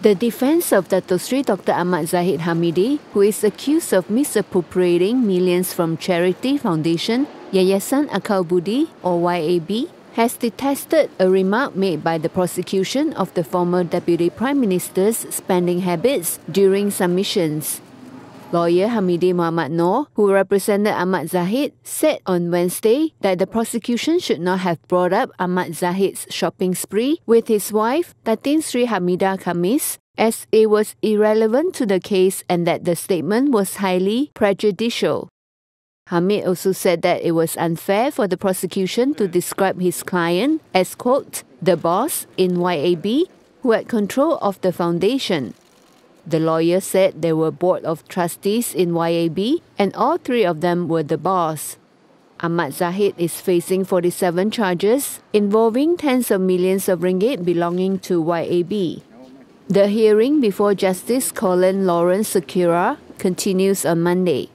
The defense of Dato Sri Dr. Ahmad Zahid Hamidi, who is accused of misappropriating millions from charity foundation Yayasan Akal Budi or YAB, has detested a remark made by the prosecution of the former Deputy Prime Minister's spending habits during submissions. Lawyer Hamidi Muhammad Noor, who represented Ahmad Zahid, said on Wednesday that the prosecution should not have brought up Ahmad Zahid's shopping spree with his wife, Tatin Sri Hamida Kamis, as it was irrelevant to the case and that the statement was highly prejudicial. Hamid also said that it was unfair for the prosecution to describe his client as, quote, the boss in YAB who had control of the foundation, the lawyer said there were board of trustees in YAB and all three of them were the boss. Ahmad Zahid is facing 47 charges involving tens of millions of ringgit belonging to YAB. The hearing before Justice Colin Lawrence Sakura continues on Monday.